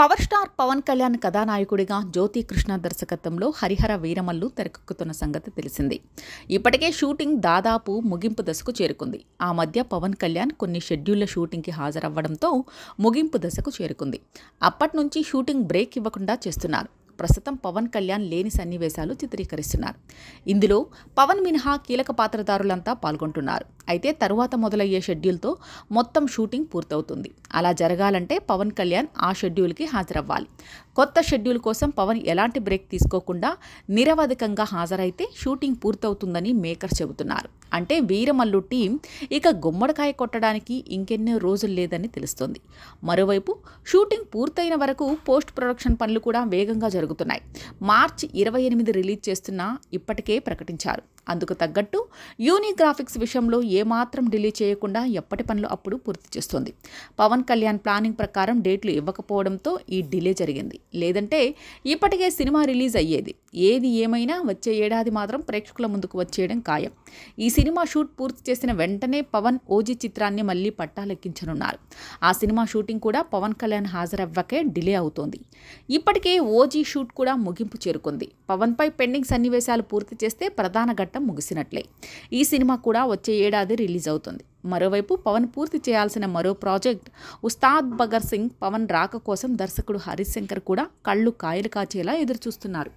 power star Pawan Kalyan కథానాయకుడిగా జ్యోతి కృష్ణ దర్శకత్వంలో హరిహర వీరమల్లు తెరకెక్కుతున్న సంగతి తెలిసింది ఇప్పటికే షూటింగ్ దాదాపు ముగింపు దశకు చేరుకుంది ఆ మధ్య పవన్ కళ్యాణ్ కొన్ని షెడ్యూళ్ల షూటింగ్కి హాజరవ్వడంతో ముగింపు దశకు చేరుకుంది అప్పటి నుంచి షూటింగ్ బ్రేక్ ఇవ్వకుండా చేస్తున్నారు ప్రస్తుతం పవన్ కళ్యాణ్ లేని సన్నివేశాలు చిత్రీకరిస్తున్నారు ఇందులో పవన్ మినహా కీలక పాత్రదారులంతా పాల్గొంటున్నారు అయితే తరువాత మొదలయ్యే షెడ్యూల్తో మొత్తం షూటింగ్ పూర్తవుతుంది అలా జరగాలంటే పవన్ కళ్యాణ్ ఆ షెడ్యూల్కి హాజరవ్వాలి కొత్త షెడ్యూల్ కోసం పవన్ ఎలాంటి బ్రేక్ తీసుకోకుండా నిరవధికంగా హాజరైతే షూటింగ్ పూర్తవుతుందని మేకర్ చెబుతున్నారు అంటే వీరమల్లు టీం ఇక గుమ్మడికాయ కొట్టడానికి ఇంకెన్నో రోజులు లేదని తెలుస్తోంది మరోవైపు షూటింగ్ పూర్తయిన వరకు పోస్ట్ ప్రొడక్షన్ పనులు కూడా వేగంగా జరుగుతున్నాయి మార్చి ఇరవై ఎనిమిది రిలీజ్ చేస్తున్నా ఇప్పటికే ప్రకటించారు అందుకు తగ్గట్టు యూనిగ్రాఫిక్స్ విషయంలో ఏమాత్రం డిలే చేయకుండా ఎప్పటి పనులు అప్పుడు పూర్తి చేస్తుంది పవన్ కళ్యాణ్ ప్లానింగ్ ప్రకారం డేట్లు ఇవ్వకపోవడంతో ఈ డిలే జరిగింది లేదంటే ఇప్పటికే సినిమా రిలీజ్ అయ్యేది ఏది ఏమైనా వచ్చే ఏడాది మాత్రం ప్రేక్షకుల ముందుకు వచ్చేయడం ఖాయం ఈ సినిమా షూట్ పూర్తి చేసిన వెంటనే పవన్ ఓజీ చిత్రాన్ని మళ్ళీ పట్టాలెక్కించనున్నారు ఆ సినిమా షూటింగ్ కూడా పవన్ కళ్యాణ్ హాజరవ్వకే డిలే అవుతోంది ఇప్పటికే ఓజీ షూట్ కూడా ముగింపు చేరుకుంది పవన్పై పెండింగ్ సన్నివేశాలు పూర్తి చేస్తే ప్రధాన ఘట్టం ఆట ముగిసినట్లే ఈ సినిమా కూడా వచ్చే ఏడాది రిలీజ్ అవుతుంది మరోవైపు పవన్ పూర్తి చేయాల్సిన మరో ప్రాజెక్ట్ ఉస్తాద్ భగర్ సింగ్ పవన్ రాక కోసం దర్శకుడు హరిశంకర్ కూడా కళ్ళు కాయలు కాచేలా ఎదురుచూస్తున్నారు